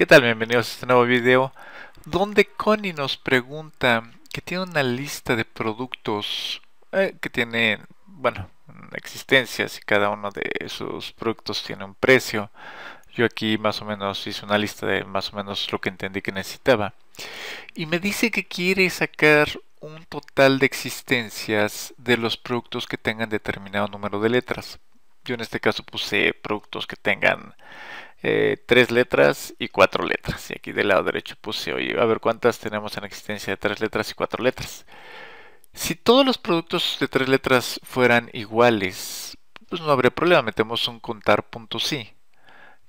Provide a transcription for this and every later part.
¿Qué tal? Bienvenidos a este nuevo video donde Connie nos pregunta que tiene una lista de productos eh, que tiene, bueno, existencias y cada uno de esos productos tiene un precio. Yo aquí más o menos hice una lista de más o menos lo que entendí que necesitaba. Y me dice que quiere sacar un total de existencias de los productos que tengan determinado número de letras. Yo en este caso puse productos que tengan eh, tres letras y cuatro letras. Y aquí del lado derecho puse, pues, oye, a ver cuántas tenemos en existencia de tres letras y cuatro letras. Si todos los productos de tres letras fueran iguales, pues no habría problema, metemos un contar punto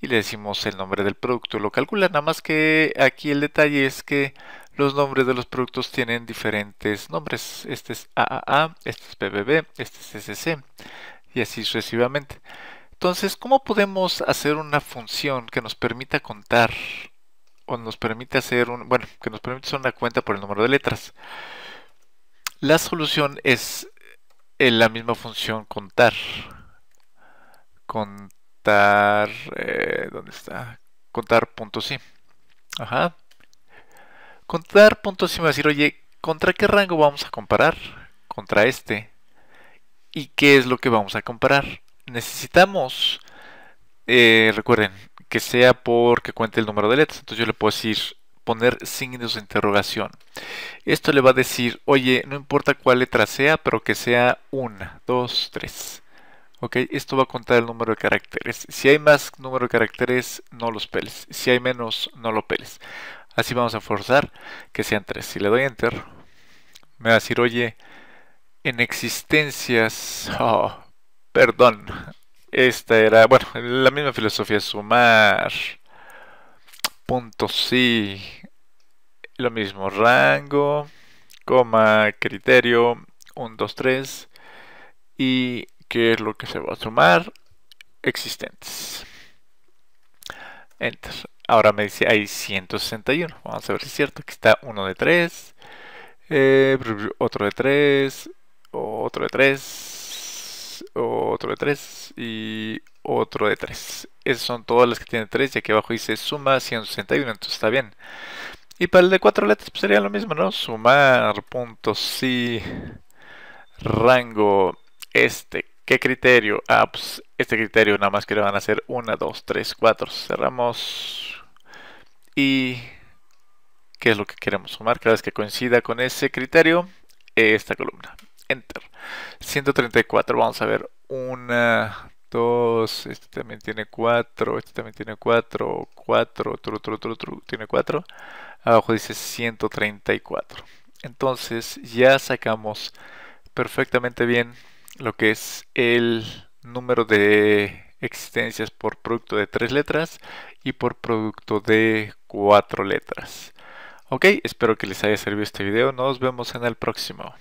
y le decimos el nombre del producto. Lo calcula, nada más que aquí el detalle es que los nombres de los productos tienen diferentes nombres. Este es AAA, este es BBB, este es SC y así sucesivamente. Entonces, ¿cómo podemos hacer una función que nos permita contar o nos permite hacer un, bueno, que nos permite hacer una cuenta por el número de letras? La solución es en eh, la misma función contar. Contar, eh, ¿dónde está? Contar punto Ajá. Contar me va a decir, oye, ¿contra qué rango vamos a comparar? Contra este. ¿Y qué es lo que vamos a comparar? necesitamos, eh, recuerden, que sea porque cuente el número de letras. Entonces yo le puedo decir poner signos de interrogación. Esto le va a decir, oye, no importa cuál letra sea, pero que sea una, dos, tres. Ok, esto va a contar el número de caracteres. Si hay más número de caracteres, no los peles. Si hay menos, no lo peles. Así vamos a forzar que sean tres. Si le doy enter, me va a decir, oye, en existencias, oh, Perdón. Esta era, bueno, la misma filosofía, sumar. Punto sí. Lo mismo, rango, coma, criterio, 1, 2, 3. Y qué es lo que se va a sumar. Existentes. Enter. Ahora me dice hay 161. Vamos a ver si es cierto. que está uno de 3. Eh, otro de 3. Otro de 3 otro de 3 y otro de 3. Esas son todas las que tienen 3 y aquí abajo dice suma 161, entonces está bien. Y para el de 4 letras pues, sería lo mismo, ¿no? Sumar, punto, sí, rango, este. ¿Qué criterio? Ah, pues, este criterio nada más que le van a hacer 1, 2, 3, 4. Cerramos. Y... ¿Qué es lo que queremos sumar? Cada vez que coincida con ese criterio, esta columna. Enter. 134, vamos a ver, 1, 2, este también tiene 4, este también tiene 4, 4, tru, tru, tru, tiene 4, Abajo dice 134. Entonces ya sacamos perfectamente bien lo que es el número de existencias por producto de tres letras y por producto de 4 letras. Ok, espero que les haya servido este video. Nos vemos en el próximo.